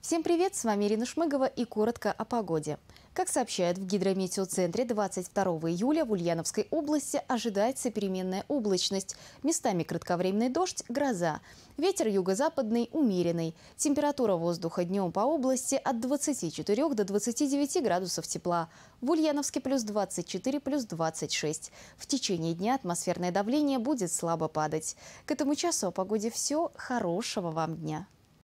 Всем привет, с вами Ирина Шмыгова и коротко о погоде. Как сообщают в гидрометеоцентре, 22 июля в Ульяновской области ожидается переменная облачность. Местами кратковременный дождь, гроза. Ветер юго-западный умеренный. Температура воздуха днем по области от 24 до 29 градусов тепла. В Ульяновске плюс 24, плюс 26. В течение дня атмосферное давление будет слабо падать. К этому часу о погоде все. Хорошего вам дня!